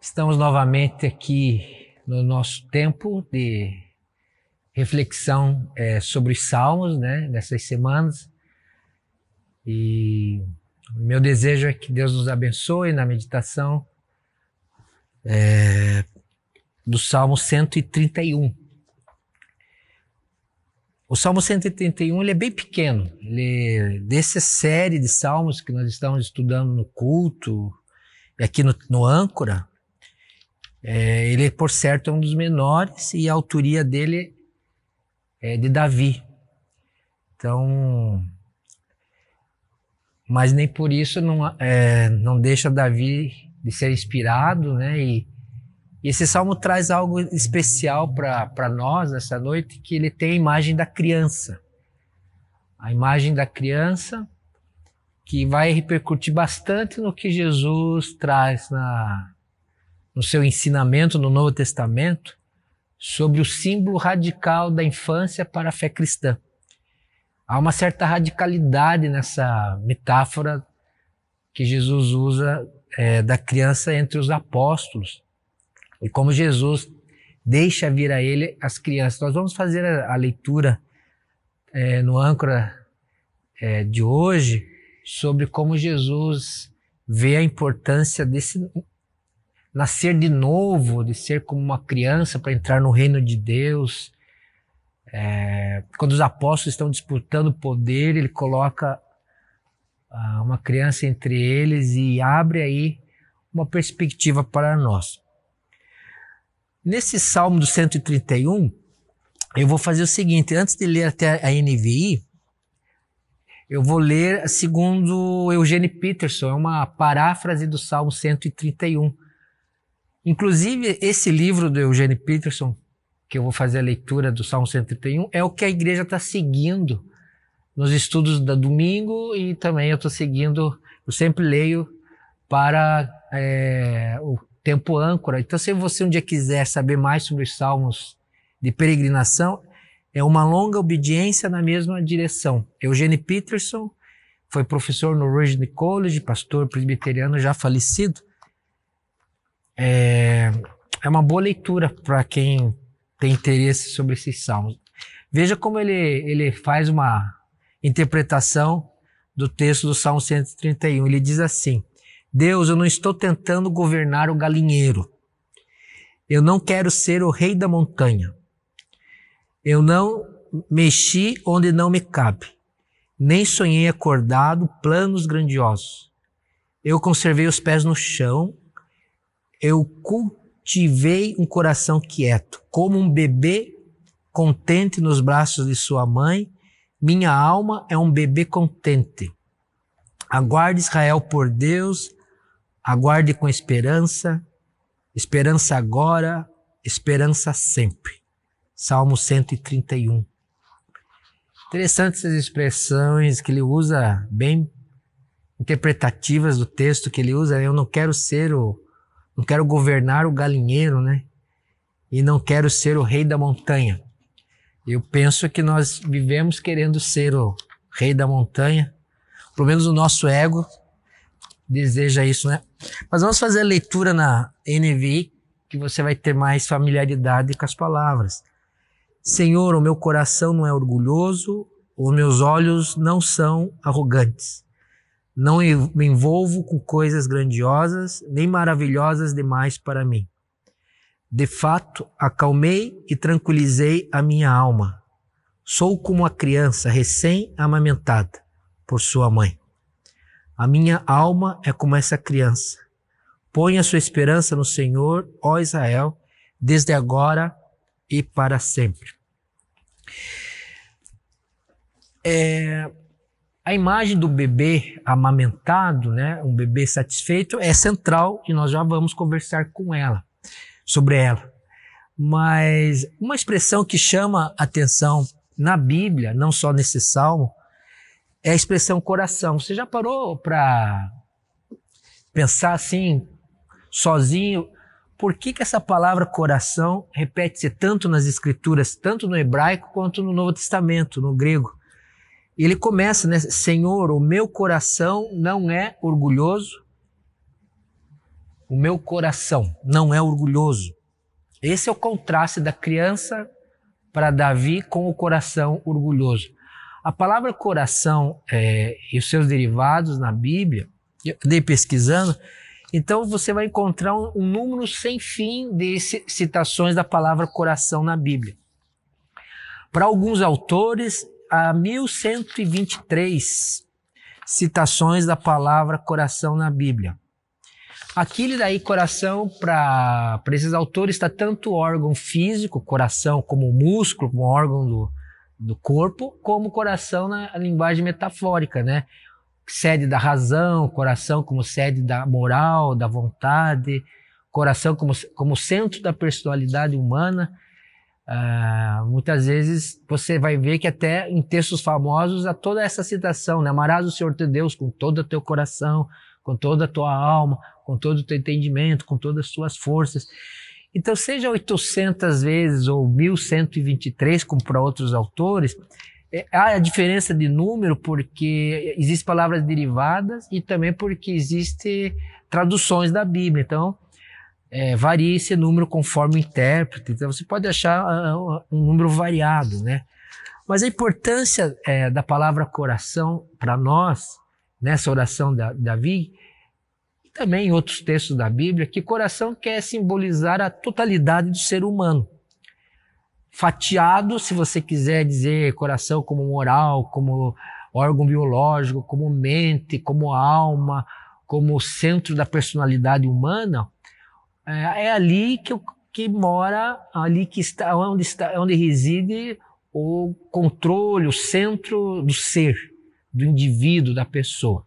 Estamos novamente aqui no nosso tempo de reflexão é, sobre os salmos, né, nessas semanas. E meu desejo é que Deus nos abençoe na meditação é, do Salmo 131. O Salmo 131 ele é bem pequeno. Ele, é dessa série de salmos que nós estamos estudando no culto e aqui no, no âncora, é, ele, por certo, é um dos menores e a autoria dele é de Davi. Então, mas nem por isso não, é, não deixa Davi de ser inspirado, né? E, e esse salmo traz algo especial para nós nessa noite, que ele tem a imagem da criança. A imagem da criança que vai repercutir bastante no que Jesus traz na, no seu ensinamento no Novo Testamento sobre o símbolo radical da infância para a fé cristã. Há uma certa radicalidade nessa metáfora que Jesus usa é, da criança entre os apóstolos e como Jesus deixa vir a ele as crianças. Nós vamos fazer a, a leitura é, no âncora é, de hoje sobre como Jesus vê a importância desse nascer de novo, de ser como uma criança para entrar no reino de Deus. É, quando os apóstolos estão disputando poder, ele coloca ah, uma criança entre eles e abre aí uma perspectiva para nós. Nesse Salmo do 131, eu vou fazer o seguinte: antes de ler até a NVI, eu vou ler segundo Eugene Peterson, é uma paráfrase do Salmo 131. Inclusive, esse livro do Eugênio Peterson, que eu vou fazer a leitura do Salmo 131, é o que a igreja está seguindo nos estudos da domingo e também eu estou seguindo, eu sempre leio para é, o tempo âncora. Então, se você um dia quiser saber mais sobre os salmos de peregrinação, é uma longa obediência na mesma direção. Eugênio Peterson foi professor no Regent College, pastor presbiteriano já falecido, é, é uma boa leitura para quem tem interesse sobre esses salmos. Veja como ele, ele faz uma interpretação do texto do Salmo 131. Ele diz assim: Deus, eu não estou tentando governar o galinheiro. Eu não quero ser o rei da montanha. Eu não mexi onde não me cabe. Nem sonhei acordado planos grandiosos. Eu conservei os pés no chão eu cultivei um coração quieto, como um bebê contente nos braços de sua mãe, minha alma é um bebê contente. Aguarde Israel por Deus, aguarde com esperança, esperança agora, esperança sempre. Salmo 131. Interessantes essas expressões que ele usa, bem interpretativas do texto que ele usa. Né? Eu não quero ser o, não quero governar o galinheiro, né? E não quero ser o rei da montanha. Eu penso que nós vivemos querendo ser o rei da montanha. Pelo menos o nosso ego deseja isso, né? Mas vamos fazer a leitura na NVI, que você vai ter mais familiaridade com as palavras. Senhor, o meu coração não é orgulhoso, os meus olhos não são arrogantes. Não me envolvo com coisas grandiosas nem maravilhosas demais para mim. De fato, acalmei e tranquilizei a minha alma. Sou como a criança recém-amamentada por sua mãe. A minha alma é como essa criança. Põe a sua esperança no Senhor, ó Israel, desde agora e para sempre. É, a imagem do bebê amamentado, né, um bebê satisfeito, é central e nós já vamos conversar com ela, sobre ela. Mas uma expressão que chama atenção na Bíblia, não só nesse salmo, é a expressão coração. Você já parou para pensar assim, sozinho, por que, que essa palavra coração repete-se tanto nas Escrituras, tanto no hebraico quanto no Novo Testamento, no grego? E ele começa, né? Senhor, o meu coração não é orgulhoso. O meu coração não é orgulhoso. Esse é o contraste da criança para Davi com o coração orgulhoso. A palavra coração é, e os seus derivados na Bíblia, eu dei pesquisando, então você vai encontrar um, um número sem fim de citações da palavra coração na Bíblia. Para alguns autores, a 1123 citações da palavra coração na Bíblia. Aquilo daí, coração, para esses autores, está tanto órgão físico, coração, como músculo, como órgão do, do corpo, como coração na linguagem metafórica, né? Sede da razão, coração como sede da moral, da vontade, coração como, como centro da personalidade humana. Uh, muitas vezes você vai ver que até em textos famosos há toda essa citação, né? Amarás o Senhor teu Deus com todo o teu coração, com toda a tua alma, com todo o teu entendimento, com todas as tuas forças. Então, seja 800 vezes ou 1123, como para outros autores, é, há a diferença de número porque existem palavras derivadas e também porque existem traduções da Bíblia. Então, é, varia esse número conforme o intérprete. Então, você pode achar ah, ah, um número variado, né? Mas a importância é, da palavra coração para nós, nessa oração da Davi, e também em outros textos da Bíblia, que coração quer simbolizar a totalidade do ser humano. Fatiado, se você quiser dizer coração como moral, como órgão biológico, como mente, como alma, como centro da personalidade humana, é, é ali que, que mora, ali que está, onde, está, onde reside o controle, o centro do ser, do indivíduo, da pessoa.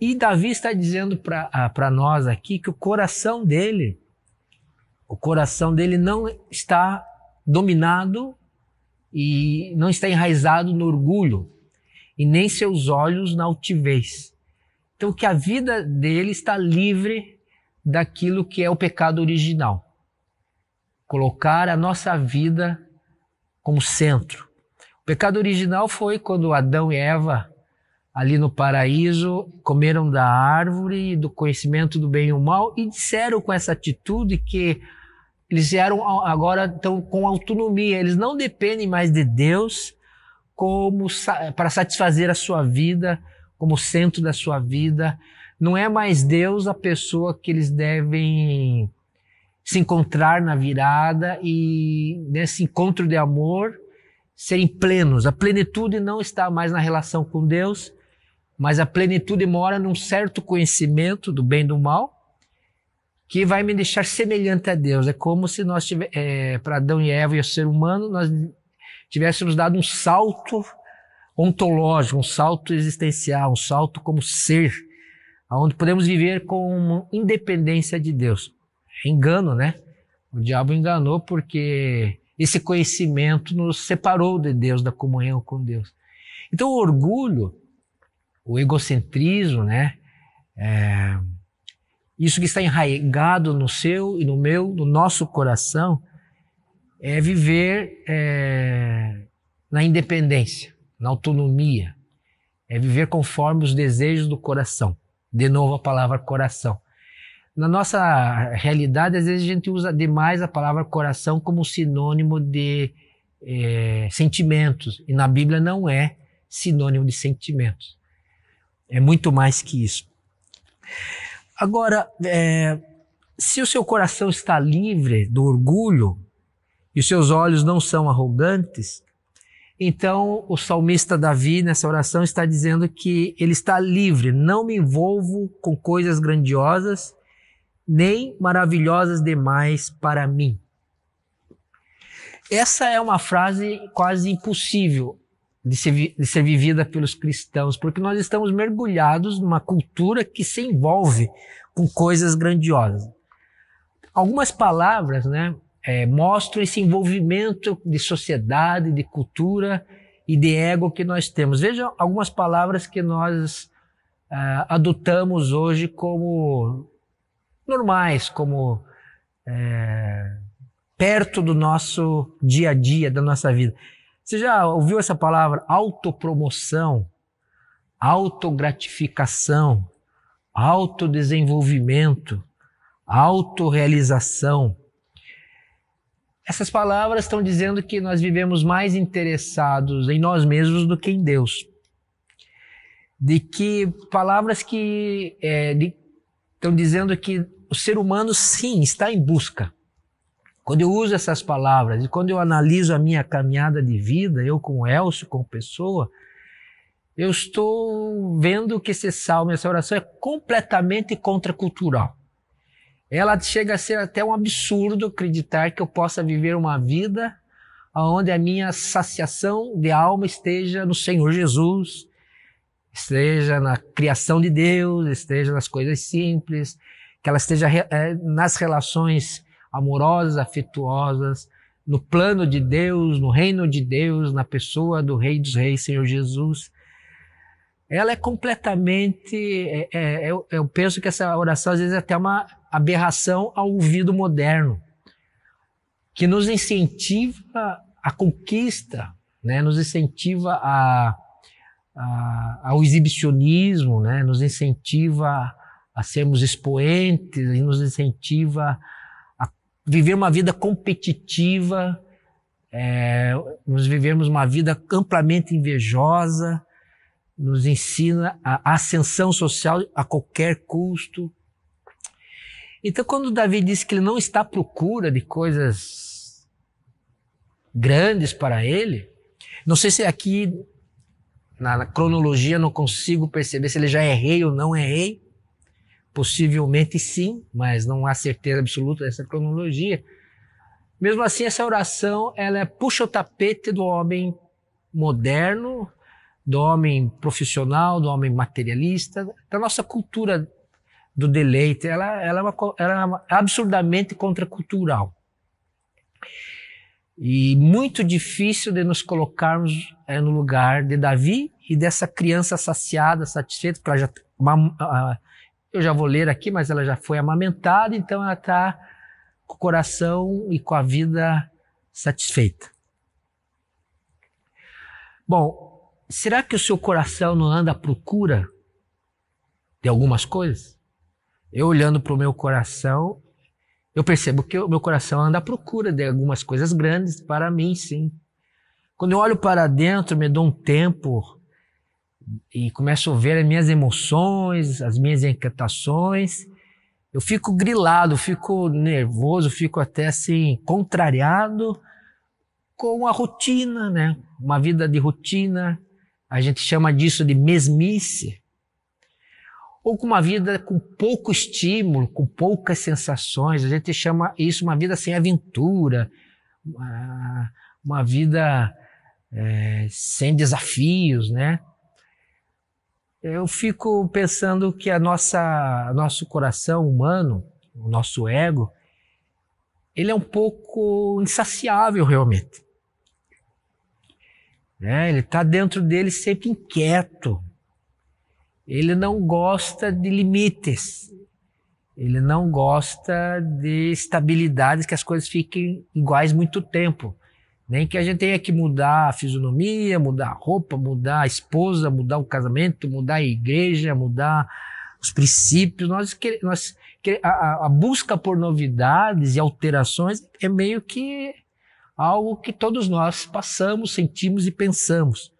E Davi está dizendo para ah, nós aqui que o coração dele, o coração dele não está dominado e não está enraizado no orgulho, e nem seus olhos na altivez. Então, que a vida dele está livre daquilo que é o pecado original. Colocar a nossa vida como centro. O pecado original foi quando Adão e Eva, ali no paraíso, comeram da árvore do conhecimento do bem e do mal e disseram com essa atitude que eles eram agora estão com autonomia, eles não dependem mais de Deus como para satisfazer a sua vida, como centro da sua vida, não é mais Deus a pessoa que eles devem se encontrar na virada e nesse encontro de amor serem plenos. A plenitude não está mais na relação com Deus, mas a plenitude mora num certo conhecimento do bem e do mal que vai me deixar semelhante a Deus. É como se nós tivéssemos, é, para Adão e Eva e o ser humano, nós tivéssemos dado um salto ontológico, um salto existencial, um salto como ser onde podemos viver com independência de Deus. É engano, né? O diabo enganou porque esse conhecimento nos separou de Deus, da comunhão com Deus. Então, o orgulho, o egocentrismo, né? É, isso que está enraizado no seu e no meu, no nosso coração, é viver é, na independência, na autonomia, é viver conforme os desejos do coração. De novo a palavra coração. Na nossa realidade, às vezes a gente usa demais a palavra coração como sinônimo de é, sentimentos. E na Bíblia não é sinônimo de sentimentos. É muito mais que isso. Agora, é, se o seu coração está livre do orgulho e os seus olhos não são arrogantes, então, o salmista Davi, nessa oração, está dizendo que ele está livre, não me envolvo com coisas grandiosas, nem maravilhosas demais para mim. Essa é uma frase quase impossível de ser, de ser vivida pelos cristãos, porque nós estamos mergulhados numa cultura que se envolve com coisas grandiosas. Algumas palavras, né? é, mostram esse envolvimento de sociedade, de cultura e de ego que nós temos. Vejam algumas palavras que nós ah, adotamos hoje como normais, como é, perto do nosso dia a dia, da nossa vida. Você já ouviu essa palavra autopromoção, autogratificação, autodesenvolvimento, autorrealização? Essas palavras estão dizendo que nós vivemos mais interessados em nós mesmos do que em Deus. De que palavras que é, estão dizendo que o ser humano sim está em busca. Quando eu uso essas palavras e quando eu analiso a minha caminhada de vida, eu com Elcio, com pessoa, eu estou vendo que esse salmo, essa oração é completamente contracultural. Ela chega a ser até um absurdo acreditar que eu possa viver uma vida onde a minha saciação de alma esteja no Senhor Jesus, esteja na criação de Deus, esteja nas coisas simples, que ela esteja eh, nas relações amorosas, afetuosas, no plano de Deus, no reino de Deus, na pessoa do Rei dos Reis, Senhor Jesus. Ela é completamente. É, é, é eu, eu penso que essa oração às vezes é até uma aberração ao ouvido moderno, que nos incentiva a conquista, né? nos incentiva a, a, ao exibicionismo, né? nos incentiva a sermos expoentes, nos incentiva a viver uma vida competitiva, é, nos vivemos uma vida amplamente invejosa, nos ensina a ascensão social a qualquer custo, então, quando Davi diz que ele não está à procura de coisas grandes para ele, não sei se aqui na cronologia não consigo perceber se ele já é rei ou não é rei. Possivelmente sim, mas não há certeza absoluta dessa cronologia. Mesmo assim, essa oração ela é, puxa o tapete do homem moderno, do homem profissional, do homem materialista, da nossa cultura do deleite, ela, ela, é, uma, ela é absurdamente contracultural. E muito difícil de nos colocarmos é, no lugar de Davi e dessa criança saciada, satisfeita, porque ela já, uma, ah, eu já vou ler aqui, mas ela já foi amamentada, então ela está com o coração e com a vida satisfeita. Bom, será que o seu coração não anda à procura de algumas coisas? Eu olhando para o meu coração, eu percebo que o meu coração anda à procura de algumas coisas grandes para mim, sim. Quando eu olho para dentro, me dou um tempo e começo a ver as minhas emoções, as minhas inquietações, eu fico grilado, fico nervoso, fico até assim contrariado com a rotina, né? Uma vida de rotina. A gente chama disso de mesmice ou com uma vida com pouco estímulo, com poucas sensações. A gente chama isso uma vida sem aventura, uma, uma vida é, sem desafios, né? Eu fico pensando que a nossa, nosso coração humano, o nosso ego, ele é um pouco insaciável realmente. Né? Ele está dentro dele sempre inquieto, ele não gosta de limites. Ele não gosta de estabilidades que as coisas fiquem iguais muito tempo. Nem que a gente tenha que mudar a fisionomia, mudar a roupa, mudar a esposa, mudar o casamento, mudar a igreja, mudar os princípios. Nós, nós a, a busca por novidades e alterações é meio que algo que todos nós passamos, sentimos e pensamos.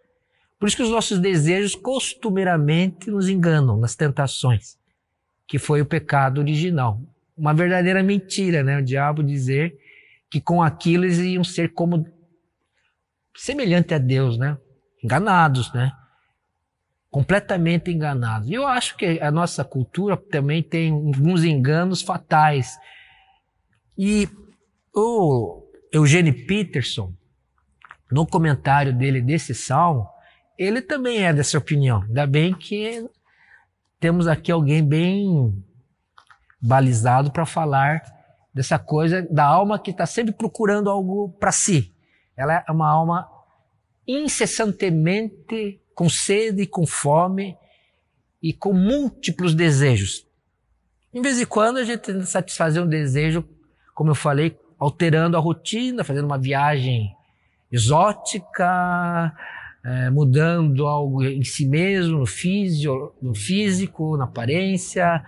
Por isso que os nossos desejos costumeiramente nos enganam nas tentações, que foi o pecado original. Uma verdadeira mentira, né? O diabo dizer que com aquilo eles iam ser como semelhante a Deus, né? Enganados, né? Completamente enganados. E eu acho que a nossa cultura também tem alguns enganos fatais. E o Eugene Peterson, no comentário dele desse salmo, ele também é dessa opinião. Ainda bem que temos aqui alguém bem balizado para falar dessa coisa da alma que está sempre procurando algo para si. Ela é uma alma incessantemente com sede, com fome e com múltiplos desejos. Em vez de quando a gente tenta satisfazer um desejo, como eu falei, alterando a rotina, fazendo uma viagem exótica, é, mudando algo em si mesmo, no, físio, no físico, na aparência,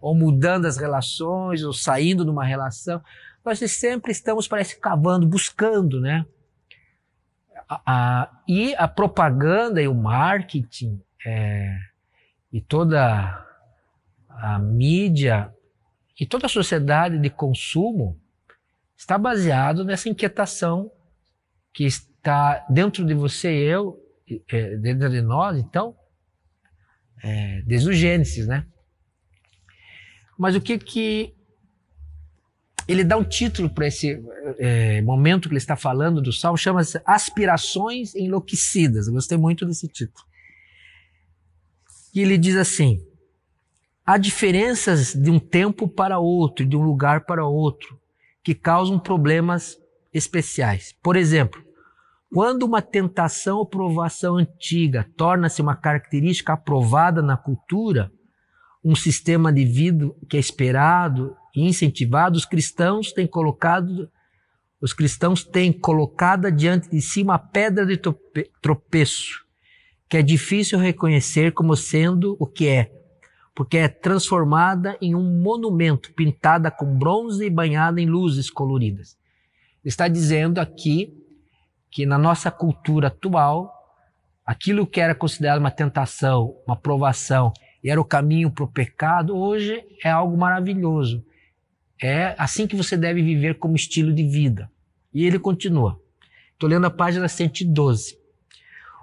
ou mudando as relações, ou saindo de uma relação. Nós sempre estamos, parece, cavando, buscando, né? A, a, e a propaganda e o marketing é, e toda a mídia e toda a sociedade de consumo está baseado nessa inquietação que está está dentro de você e eu, é, dentro de nós, então, é, desde o Gênesis, né? Mas o que que ele dá um título para esse é, momento que ele está falando do salmo, chama-se Aspirações Enlouquecidas. Eu gostei muito desse título. E ele diz assim: há diferenças de um tempo para outro, de um lugar para outro, que causam problemas especiais. Por exemplo, quando uma tentação ou provação antiga torna-se uma característica aprovada na cultura, um sistema de vida que é esperado e incentivado, os cristãos têm colocado os cristãos têm colocada diante de si uma pedra de tropeço, que é difícil reconhecer como sendo o que é, porque é transformada em um monumento pintada com bronze e banhada em luzes coloridas. Está dizendo aqui que na nossa cultura atual, aquilo que era considerado uma tentação, uma provação, e era o caminho para o pecado, hoje é algo maravilhoso. É assim que você deve viver como estilo de vida. E ele continua. Estou lendo a página 112.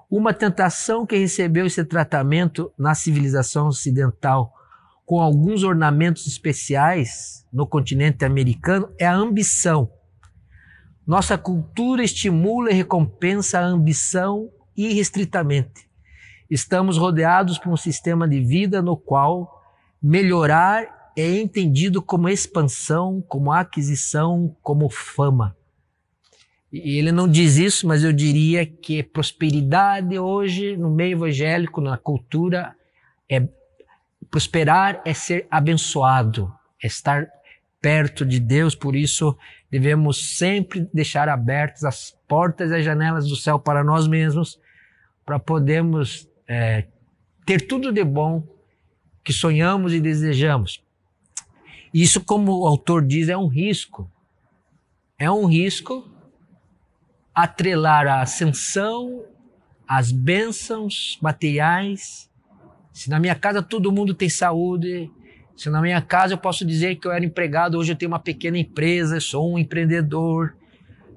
Uma tentação que recebeu esse tratamento na civilização ocidental com alguns ornamentos especiais no continente americano é a ambição, nossa cultura estimula e recompensa a ambição irrestritamente. Estamos rodeados por um sistema de vida no qual melhorar é entendido como expansão, como aquisição, como fama. E ele não diz isso, mas eu diria que prosperidade hoje, no meio evangélico, na cultura, é prosperar é ser abençoado, é estar perto de Deus, por isso Devemos sempre deixar abertas as portas e as janelas do céu para nós mesmos, para podermos é, ter tudo de bom que sonhamos e desejamos. Isso, como o autor diz, é um risco. É um risco atrelar a ascensão às bênçãos materiais. Se na minha casa todo mundo tem saúde, se na minha casa eu posso dizer que eu era empregado, hoje eu tenho uma pequena empresa, sou um empreendedor.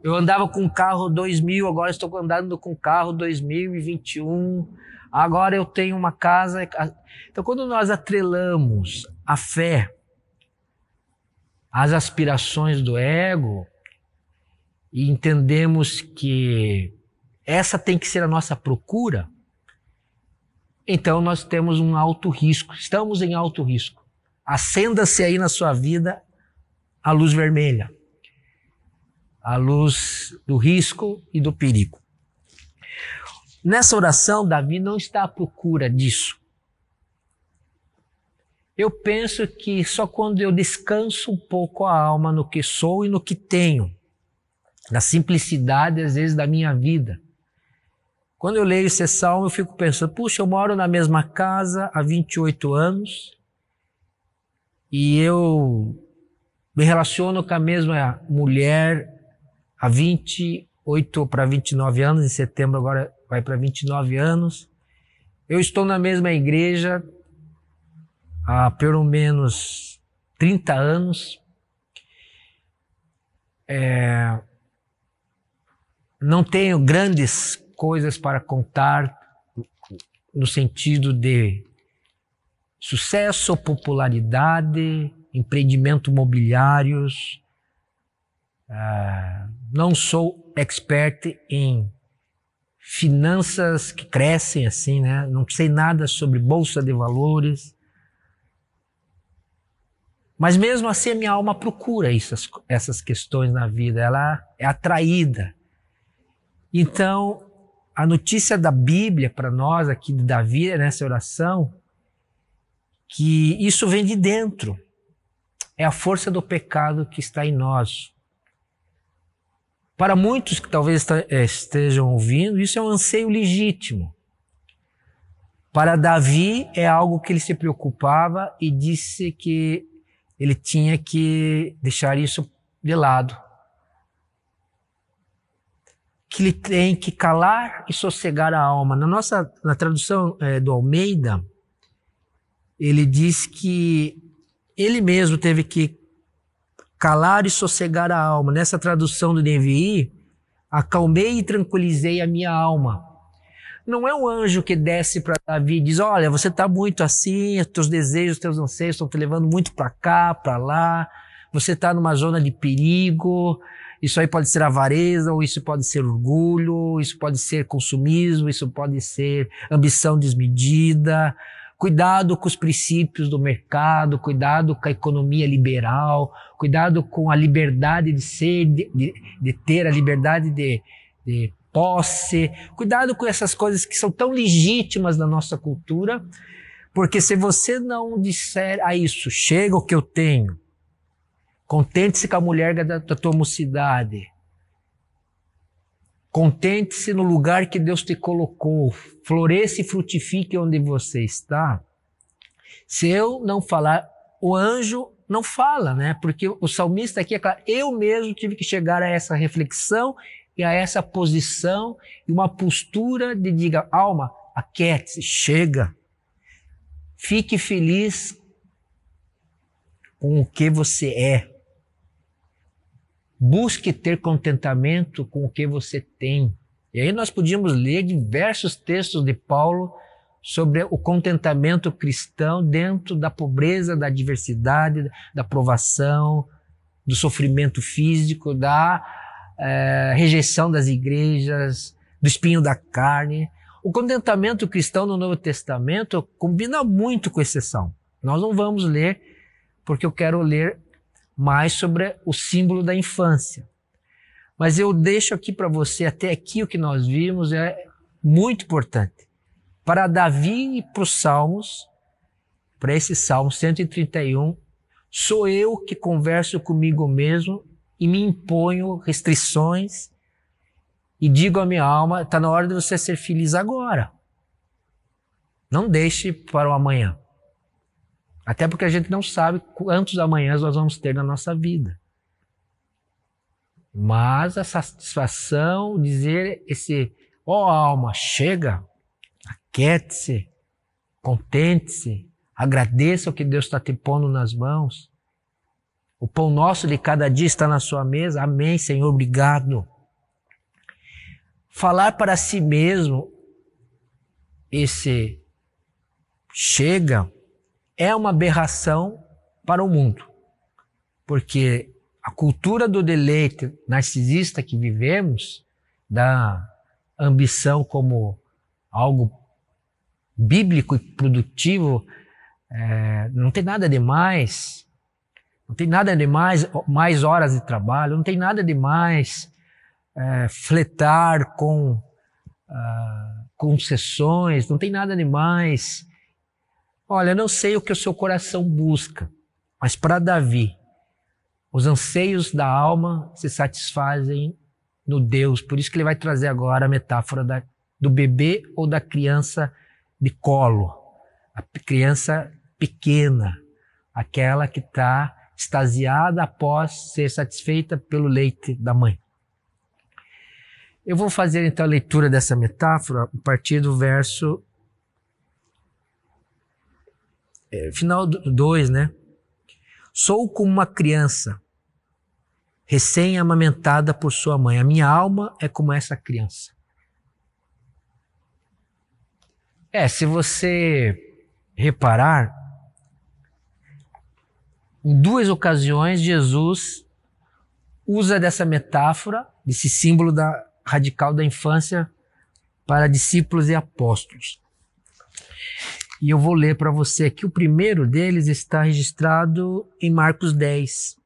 Eu andava com carro 2000, agora estou andando com carro 2021. Agora eu tenho uma casa. Então, quando nós atrelamos a fé às aspirações do ego e entendemos que essa tem que ser a nossa procura, então nós temos um alto risco, estamos em alto risco acenda-se aí na sua vida a luz vermelha, a luz do risco e do perigo. Nessa oração, Davi não está à procura disso. Eu penso que só quando eu descanso um pouco a alma no que sou e no que tenho, na simplicidade, às vezes, da minha vida. Quando eu leio esse salmo, eu fico pensando: puxa, eu moro na mesma casa há 28 anos, e eu me relaciono com a mesma mulher há 28 para 29 anos, em setembro agora vai para 29 anos. Eu estou na mesma igreja há pelo menos 30 anos. É, não tenho grandes coisas para contar no sentido de Sucesso, popularidade, empreendimento imobiliários. Ah, não sou expert em finanças que crescem assim, né? Não sei nada sobre bolsa de valores. Mas mesmo assim a minha alma procura essas, essas questões na vida, ela é atraída. Então, a notícia da Bíblia para nós aqui de Davi né, nessa oração que isso vem de dentro. É a força do pecado que está em nós. Para muitos que talvez eh, estejam ouvindo, isso é um anseio legítimo. Para Davi é algo que ele se preocupava e disse que ele tinha que deixar isso de lado. Que ele tem que calar e sossegar a alma. Na nossa na tradução é, do Almeida, ele diz que ele mesmo teve que calar e sossegar a alma. Nessa tradução do NVI, acalmei e tranquilizei a minha alma. Não é um anjo que desce para Davi e diz: Olha, você está muito assim, teus desejos, teus anseios estão te levando muito para cá, para lá, você está numa zona de perigo. Isso aí pode ser avareza, ou isso pode ser orgulho, isso pode ser consumismo, isso pode ser ambição desmedida, Cuidado com os princípios do mercado, cuidado com a economia liberal, cuidado com a liberdade de ser, de, de, de ter a liberdade de, de posse, cuidado com essas coisas que são tão legítimas na nossa cultura, porque se você não disser a ah, isso, chega o que eu tenho, contente-se com a mulher da, da tua mocidade, Contente-se no lugar que Deus te colocou. Floresça e frutifique onde você está. Se eu não falar, o anjo não fala, né? Porque o salmista aqui é claro, eu mesmo tive que chegar a essa reflexão e a essa posição e uma postura de diga, alma, aquete-se, chega. Fique feliz com o que você é. Busque ter contentamento com o que você tem. E aí nós podíamos ler diversos textos de Paulo sobre o contentamento cristão dentro da pobreza, da adversidade, da provação, do sofrimento físico, da é, rejeição das igrejas, do espinho da carne. O contentamento cristão no Novo Testamento combina muito com exceção. Nós não vamos ler, porque eu quero ler mais sobre o símbolo da infância. Mas eu deixo aqui para você, até aqui o que nós vimos é muito importante. Para Davi e para os Salmos, para esse Salmo 131, sou eu que converso comigo mesmo e me imponho restrições e digo à minha alma: está na hora de você ser feliz agora. Não deixe para o amanhã. Até porque a gente não sabe quantos amanhãs nós vamos ter na nossa vida. Mas a satisfação, dizer esse, ó oh, alma, chega, aquete-se, contente-se, agradeça o que Deus está te pondo nas mãos. O pão nosso de cada dia está na sua mesa. Amém, Senhor, obrigado. Falar para si mesmo esse chega, é uma aberração para o mundo, porque a cultura do deleite narcisista que vivemos, da ambição como algo bíblico e produtivo, é, não tem nada demais, não tem nada demais, mais horas de trabalho, não tem nada demais é, fletar com uh, concessões, não tem nada demais Olha, não sei o que o seu coração busca, mas para Davi, os anseios da alma se satisfazem no Deus. Por isso que ele vai trazer agora a metáfora da, do bebê ou da criança de colo, a criança pequena, aquela que está extasiada após ser satisfeita pelo leite da mãe. Eu vou fazer então a leitura dessa metáfora a partir do verso é, final 2, né? Sou como uma criança recém-amamentada por sua mãe. A minha alma é como essa criança. É, se você reparar, em duas ocasiões Jesus usa dessa metáfora, desse símbolo da radical da infância para discípulos e apóstolos. E eu vou ler para você aqui. O primeiro deles está registrado em Marcos 10,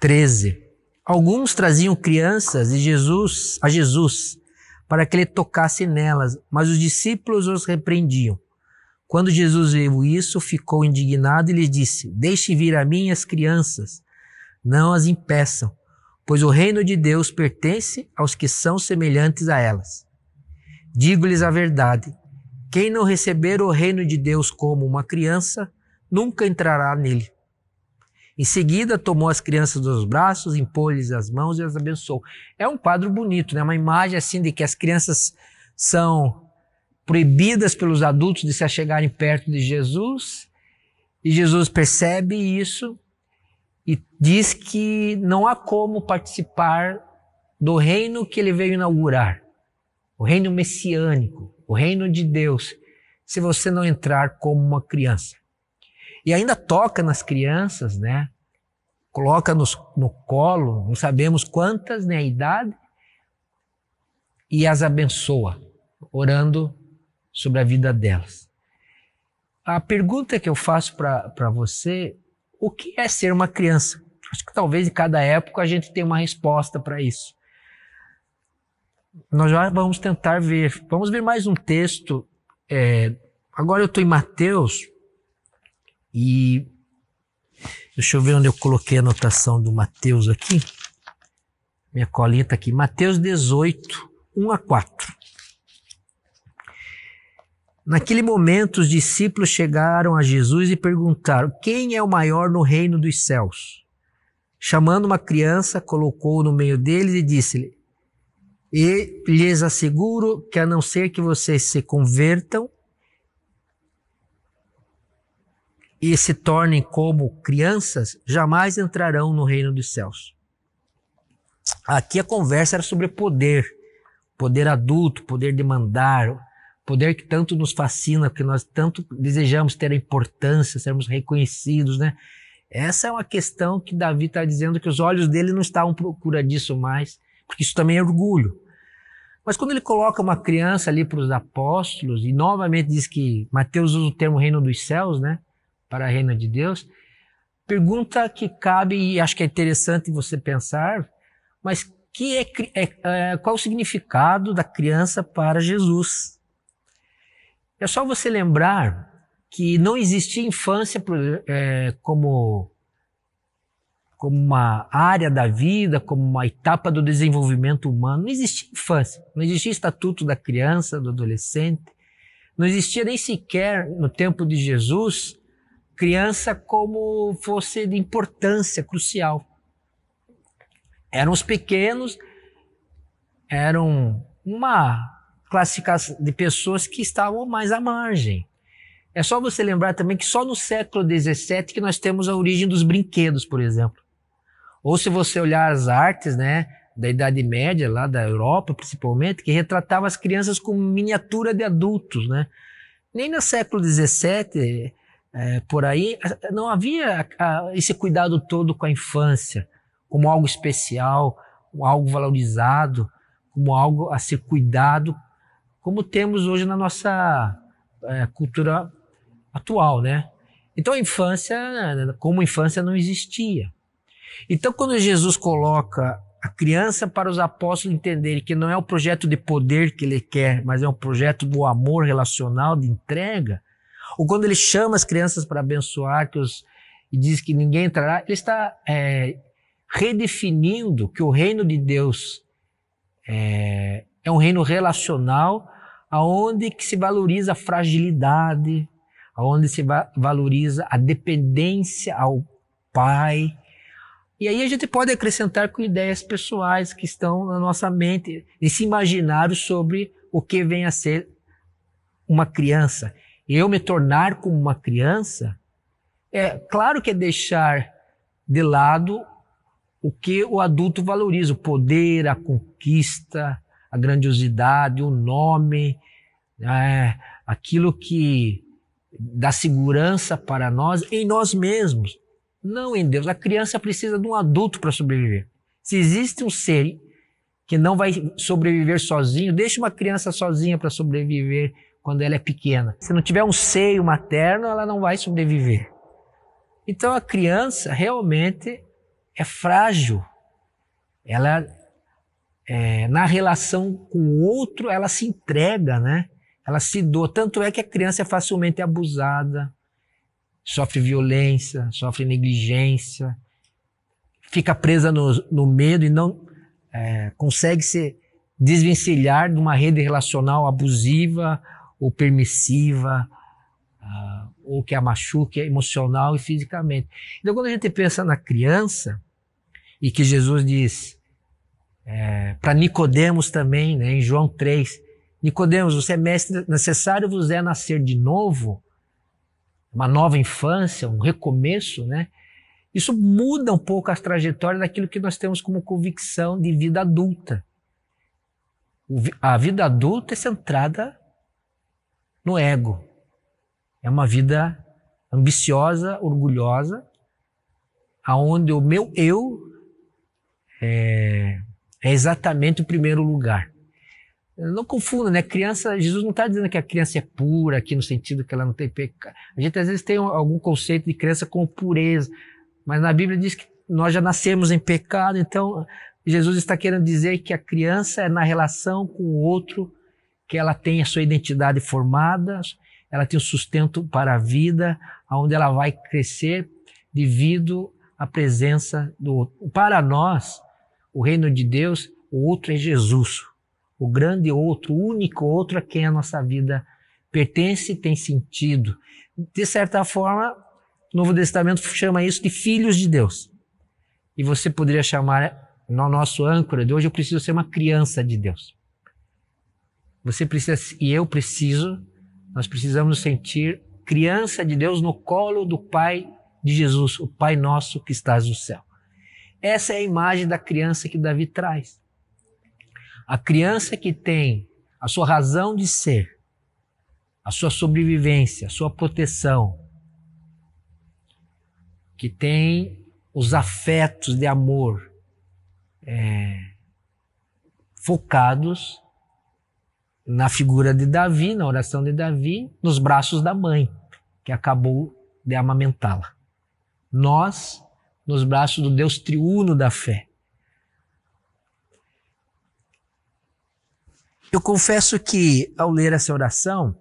13. Alguns traziam crianças de Jesus a Jesus para que ele tocasse nelas, mas os discípulos os repreendiam. Quando Jesus viu isso, ficou indignado e lhes disse: Deixe vir a mim as crianças, não as impeçam, pois o reino de Deus pertence aos que são semelhantes a elas. Digo-lhes a verdade: quem não receber o reino de Deus como uma criança, nunca entrará nele. Em seguida, tomou as crianças dos braços, impôs-lhes as mãos e as abençoou. É um quadro bonito, né? Uma imagem assim de que as crianças são proibidas pelos adultos de se achegarem perto de Jesus. E Jesus percebe isso e diz que não há como participar do reino que ele veio inaugurar, o reino messiânico o reino de Deus, se você não entrar como uma criança. E ainda toca nas crianças, né? Coloca nos, no colo, não sabemos quantas, né? A idade, e as abençoa, orando sobre a vida delas. A pergunta que eu faço para você, o que é ser uma criança? Acho que talvez em cada época a gente tenha uma resposta para isso nós já vamos tentar ver. Vamos ver mais um texto. É, agora eu estou em Mateus e deixa eu ver onde eu coloquei a anotação do Mateus aqui. Minha colinha está aqui. Mateus 18, 1 a 4. Naquele momento, os discípulos chegaram a Jesus e perguntaram: Quem é o maior no reino dos céus? Chamando uma criança, colocou-o no meio deles e disse-lhe: e lhes asseguro que, a não ser que vocês se convertam e se tornem como crianças, jamais entrarão no reino dos céus. Aqui a conversa era sobre poder, poder adulto, poder de mandar, poder que tanto nos fascina, que nós tanto desejamos ter importância, sermos reconhecidos, né? Essa é uma questão que Davi está dizendo que os olhos dele não estavam procura disso mais, porque isso também é orgulho. Mas quando ele coloca uma criança ali para os apóstolos, e novamente diz que Mateus usa o termo reino dos céus, né? Para a reino de Deus. Pergunta que cabe, e acho que é interessante você pensar, mas que é, é, é, qual o significado da criança para Jesus? É só você lembrar que não existia infância é, como como uma área da vida, como uma etapa do desenvolvimento humano. Não existia infância, não existia estatuto da criança, do adolescente, não existia nem sequer, no tempo de Jesus, criança como fosse de importância crucial. Eram os pequenos, eram uma classificação de pessoas que estavam mais à margem. É só você lembrar também que só no século XVII que nós temos a origem dos brinquedos, por exemplo. Ou se você olhar as artes, né, da Idade Média, lá da Europa principalmente, que retratava as crianças com miniatura de adultos, né? Nem no século XVII, é, por aí, não havia a, esse cuidado todo com a infância, como algo especial, como algo valorizado, como algo a ser cuidado, como temos hoje na nossa é, cultura atual, né? Então a infância, né, como infância, não existia. Então, quando Jesus coloca a criança para os apóstolos entenderem que não é o projeto de poder que ele quer, mas é um projeto do amor relacional, de entrega, ou quando ele chama as crianças para abençoar que os, e diz que ninguém entrará, ele está é, redefinindo que o reino de Deus é, é um reino relacional aonde que se valoriza a fragilidade, aonde se va valoriza a dependência ao Pai, e aí a gente pode acrescentar com ideias pessoais que estão na nossa mente, esse imaginário sobre o que vem a ser uma criança. Eu me tornar como uma criança, é claro que é deixar de lado o que o adulto valoriza, o poder, a conquista, a grandiosidade, o nome, é, aquilo que dá segurança para nós em nós mesmos. Não em Deus. A criança precisa de um adulto para sobreviver. Se existe um ser que não vai sobreviver sozinho, deixa uma criança sozinha para sobreviver quando ela é pequena. Se não tiver um seio materno, ela não vai sobreviver. Então a criança realmente é frágil. Ela é, na relação com o outro, ela se entrega, né? Ela se doa. Tanto é que a criança é facilmente abusada, sofre violência, sofre negligência, fica presa no, no medo e não é, consegue se desvencilhar de uma rede relacional abusiva ou permissiva, uh, ou que a machuque emocional e fisicamente. Então, quando a gente pensa na criança, e que Jesus diz é, para Nicodemos também, né, em João 3, Nicodemos, você é mestre, necessário vos é nascer de novo uma nova infância, um recomeço, né? Isso muda um pouco as trajetórias daquilo que nós temos como convicção de vida adulta. A vida adulta é centrada no ego. É uma vida ambiciosa, orgulhosa, aonde o meu eu é, é exatamente o primeiro lugar. Não confunda, né? Criança, Jesus não está dizendo que a criança é pura aqui no sentido que ela não tem pecado. A gente às vezes tem algum conceito de criança com pureza, mas na Bíblia diz que nós já nascemos em pecado, então Jesus está querendo dizer que a criança é na relação com o outro que ela tem a sua identidade formada, ela tem o sustento para a vida, aonde ela vai crescer devido à presença do outro. Para nós, o reino de Deus, o outro é Jesus o grande outro, o único outro a quem a nossa vida pertence e tem sentido. De certa forma, o Novo Testamento chama isso de filhos de Deus. E você poderia chamar, no nosso âncora de hoje, eu preciso ser uma criança de Deus. Você precisa, e eu preciso, nós precisamos sentir criança de Deus no colo do Pai de Jesus, o Pai nosso que estás no céu. Essa é a imagem da criança que Davi traz. A criança que tem a sua razão de ser, a sua sobrevivência, a sua proteção, que tem os afetos de amor é, focados na figura de Davi, na oração de Davi, nos braços da mãe, que acabou de amamentá-la. Nós, nos braços do Deus triuno da fé, Eu confesso que, ao ler essa oração,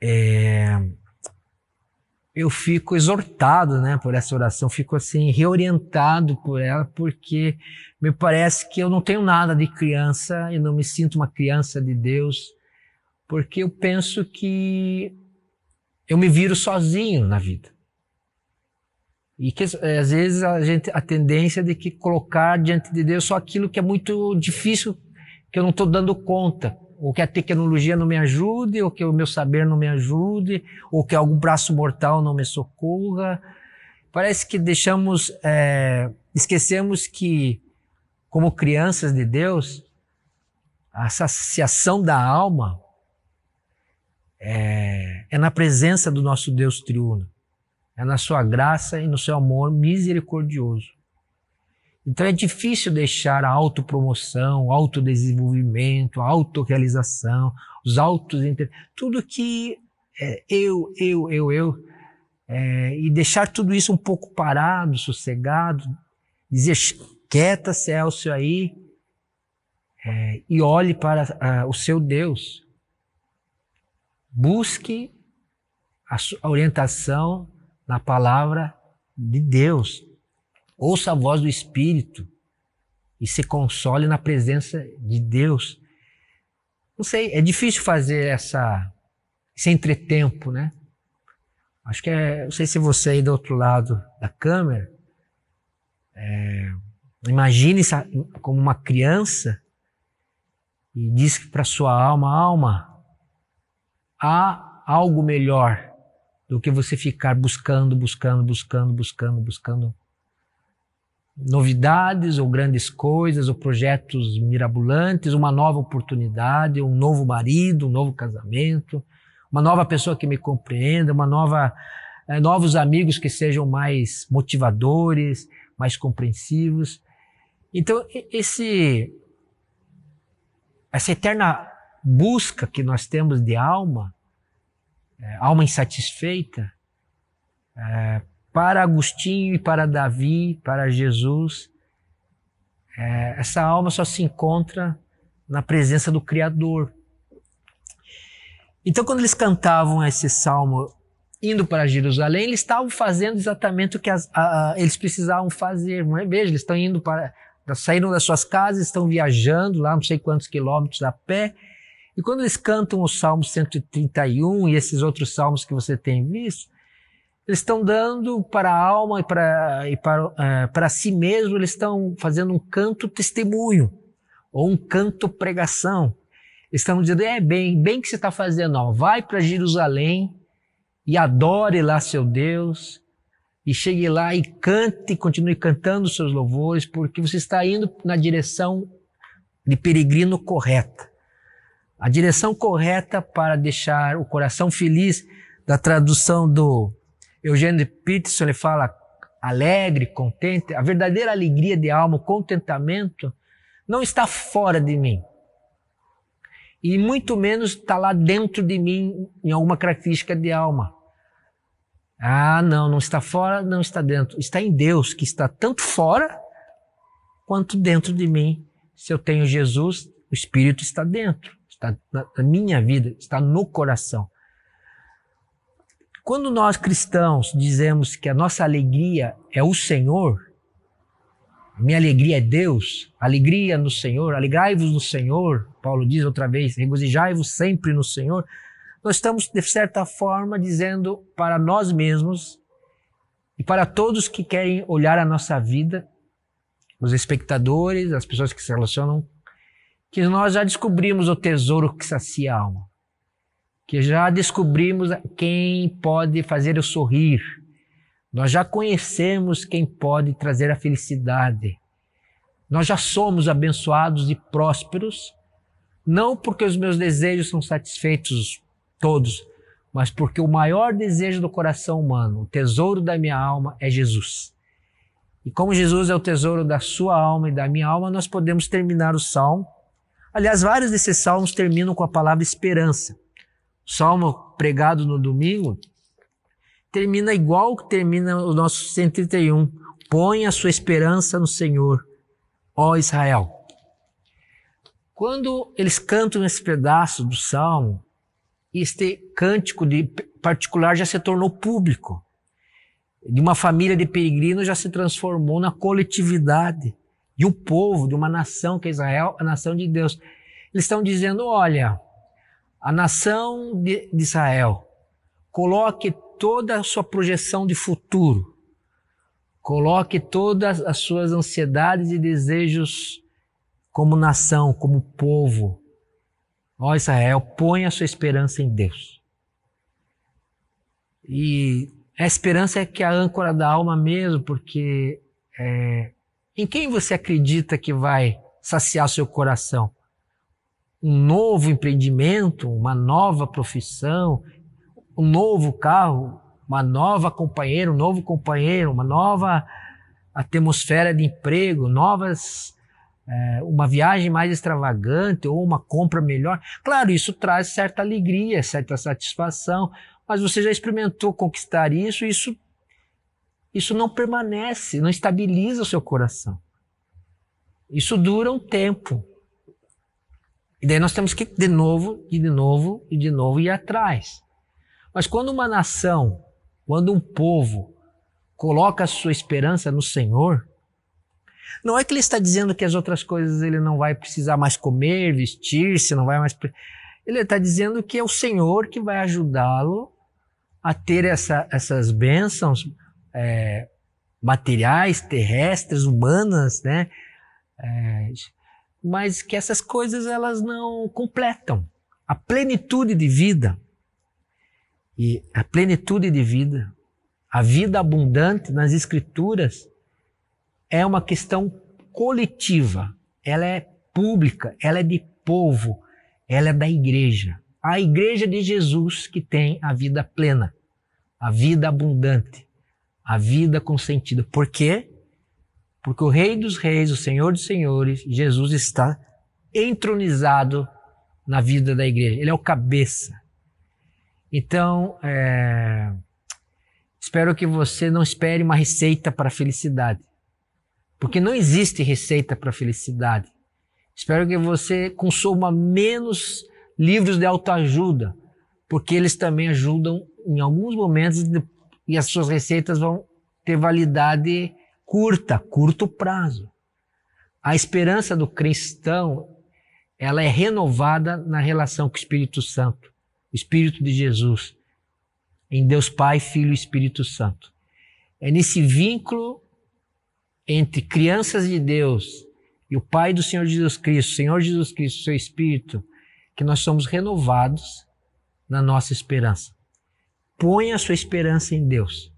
é, eu fico exortado né, por essa oração, fico assim, reorientado por ela, porque me parece que eu não tenho nada de criança e não me sinto uma criança de Deus, porque eu penso que eu me viro sozinho na vida. E que, é, às vezes a gente a tendência é de que colocar diante de Deus só aquilo que é muito difícil, que eu não estou dando conta, ou que a tecnologia não me ajude, ou que o meu saber não me ajude, ou que algum braço mortal não me socorra. Parece que deixamos, é, esquecemos que, como crianças de Deus, a saciação da alma é, é na presença do nosso Deus triuno. É na sua graça e no seu amor misericordioso. Então é difícil deixar a autopromoção, autodesenvolvimento, a autorrealização, os autos... Tudo que é eu, eu, eu, eu... É, e deixar tudo isso um pouco parado, sossegado. Dizer, quieta, Celso, aí... É, e olhe para o seu Deus. Busque a, a orientação na palavra de Deus. Ouça a voz do Espírito e se console na presença de Deus. Não sei, é difícil fazer essa, esse entretempo, né? Acho que é. Não sei se você aí do outro lado da câmera. É, imagine como uma criança e diz para sua alma: alma, há algo melhor do que você ficar buscando, buscando, buscando, buscando, buscando novidades ou grandes coisas ou projetos mirabolantes, uma nova oportunidade, um novo marido, um novo casamento, uma nova pessoa que me compreenda, uma nova eh, novos amigos que sejam mais motivadores, mais compreensivos. Então, esse, essa eterna busca que nós temos de alma é, alma insatisfeita, é, para Agostinho e para Davi, para Jesus, é, essa alma só se encontra na presença do Criador. Então, quando eles cantavam esse salmo indo para Jerusalém, eles estavam fazendo exatamente o que as, a, a, eles precisavam fazer. Não é? Veja, eles estão indo para. Saíram das suas casas, estão viajando lá, não sei quantos quilômetros a pé, e quando eles cantam o Salmo 131 e esses outros salmos que você tem visto, eles estão dando para a alma e para, e para, é, para si mesmo, eles estão fazendo um canto testemunho, ou um canto pregação. Eles estão dizendo, é bem, bem que você está fazendo, ó, vai para Jerusalém e adore lá seu Deus, e chegue lá e cante, continue cantando seus louvores, porque você está indo na direção de peregrino correta. A direção correta para deixar o coração feliz, da tradução do Eugênio Peterson, ele fala alegre, contente. A verdadeira alegria de alma, o contentamento, não está fora de mim. E muito menos está lá dentro de mim, em alguma característica de alma. Ah, não, não está fora, não está dentro. Está em Deus, que está tanto fora quanto dentro de mim. Se eu tenho Jesus, o Espírito está dentro está na, minha vida, está no coração. Quando nós cristãos dizemos que a nossa alegria é o Senhor, minha alegria é Deus, alegria no Senhor, alegrai-vos no Senhor, Paulo diz outra vez, regozijai-vos sempre no Senhor. Nós estamos, de certa forma, dizendo para nós mesmos e para todos que querem olhar a nossa vida, os espectadores, as pessoas que se relacionam que nós já descobrimos o tesouro que sacia a alma, que já descobrimos quem pode fazer eu sorrir, nós já conhecemos quem pode trazer a felicidade, nós já somos abençoados e prósperos, não porque os meus desejos são satisfeitos todos, mas porque o maior desejo do coração humano, o tesouro da minha alma, é Jesus. E como Jesus é o tesouro da sua alma e da minha alma, nós podemos terminar o salmo Aliás, vários desses salmos terminam com a palavra esperança. O salmo pregado no domingo termina igual que termina o nosso 131. Põe a sua esperança no Senhor, ó Israel. Quando eles cantam esse pedaço do salmo, este cântico de particular já se tornou público. De uma família de peregrinos já se transformou na coletividade de um povo, de uma nação que é Israel, a nação de Deus. Eles estão dizendo: olha, a nação de, Israel, coloque toda a sua projeção de futuro, coloque todas as suas ansiedades e desejos como nação, como povo. Ó Israel, põe a sua esperança em Deus. E a esperança é que a âncora da alma mesmo, porque é, em quem você acredita que vai saciar seu coração? Um novo empreendimento, uma nova profissão, um novo carro, uma nova companheira, um novo companheiro, uma nova atmosfera de emprego, novas é, uma viagem mais extravagante ou uma compra melhor. Claro, isso traz certa alegria, certa satisfação, mas você já experimentou conquistar isso, isso isso não permanece, não estabiliza o seu coração. Isso dura um tempo. E daí nós temos que de novo, e de novo, e de novo ir atrás. Mas quando uma nação, quando um povo coloca a sua esperança no Senhor, não é que ele está dizendo que as outras coisas ele não vai precisar mais comer, vestir-se, não vai mais. Ele está dizendo que é o Senhor que vai ajudá-lo a ter essa, essas bênçãos, é, materiais, terrestres, humanas, né? É, mas que essas coisas elas não completam a plenitude de vida. E a plenitude de vida, a vida abundante nas escrituras é uma questão coletiva, ela é pública, ela é de povo, ela é da igreja. A igreja de Jesus que tem a vida plena, a vida abundante a vida com sentido. Por quê? Porque o Rei dos Reis, o Senhor dos Senhores, Jesus está entronizado na vida da igreja. Ele é o cabeça. Então, é... espero que você não espere uma receita para a felicidade, porque não existe receita para a felicidade. Espero que você consuma menos livros de autoajuda, porque eles também ajudam em alguns momentos e as suas receitas vão ter validade curta, curto prazo. A esperança do cristão, ela é renovada na relação com o Espírito Santo, o Espírito de Jesus, em Deus Pai, Filho e Espírito Santo. É nesse vínculo entre crianças de Deus e o Pai do Senhor Jesus Cristo, Senhor Jesus Cristo, seu Espírito, que nós somos renovados na nossa esperança. Põe a sua esperança em Deus,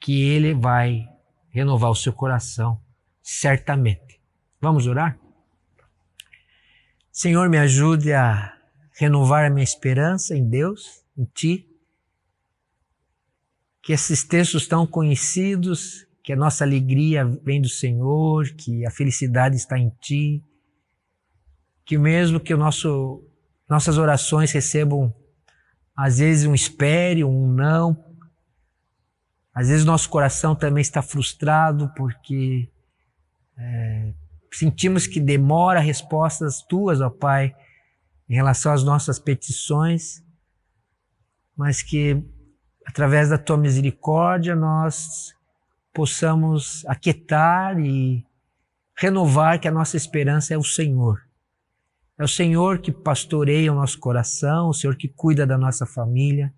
que Ele vai renovar o seu coração, certamente. Vamos orar? Senhor, me ajude a renovar a minha esperança em Deus, em Ti. Que esses textos tão conhecidos, que a nossa alegria vem do Senhor, que a felicidade está em Ti. Que mesmo que o nosso, nossas orações recebam às vezes um espere, um não. Às vezes nosso coração também está frustrado porque é, sentimos que demora respostas tuas, ó Pai, em relação às nossas petições, mas que através da tua misericórdia nós possamos aquietar e renovar que a nossa esperança é o Senhor. É o Senhor que pastoreia o nosso coração, o Senhor que cuida da nossa família.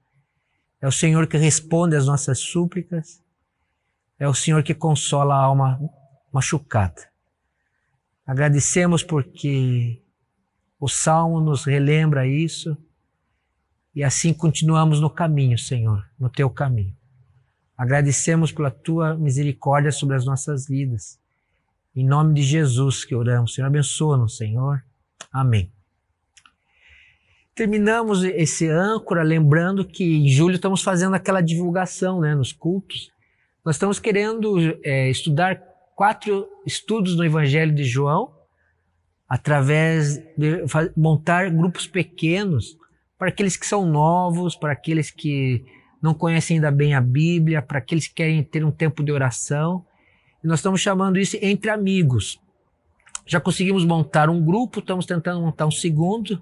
É o Senhor que responde às nossas súplicas. É o Senhor que consola a alma machucada. Agradecemos porque o salmo nos relembra isso e assim continuamos no caminho, Senhor, no teu caminho. Agradecemos pela tua misericórdia sobre as nossas vidas. Em nome de Jesus que oramos. Senhor, abençoa-nos, Senhor. Amém. Terminamos esse âncora lembrando que em julho estamos fazendo aquela divulgação né, nos cultos. Nós estamos querendo é, estudar quatro estudos no Evangelho de João, através de montar grupos pequenos para aqueles que são novos, para aqueles que não conhecem ainda bem a Bíblia, para aqueles que querem ter um tempo de oração. E nós estamos chamando isso entre amigos já conseguimos montar um grupo, estamos tentando montar um segundo.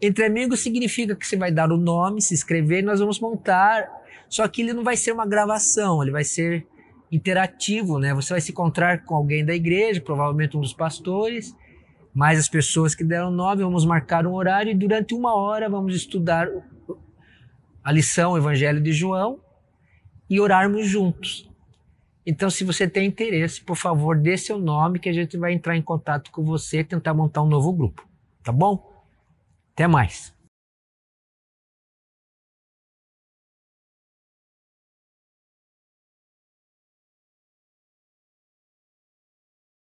Entre amigos significa que você vai dar o nome, se inscrever, nós vamos montar. Só que ele não vai ser uma gravação, ele vai ser interativo, né? Você vai se encontrar com alguém da igreja, provavelmente um dos pastores, mais as pessoas que deram nome, vamos marcar um horário e durante uma hora vamos estudar a lição, o Evangelho de João e orarmos juntos. Então, se você tem interesse, por favor, dê seu nome que a gente vai entrar em contato com você e tentar montar um novo grupo. Tá bom? Até mais.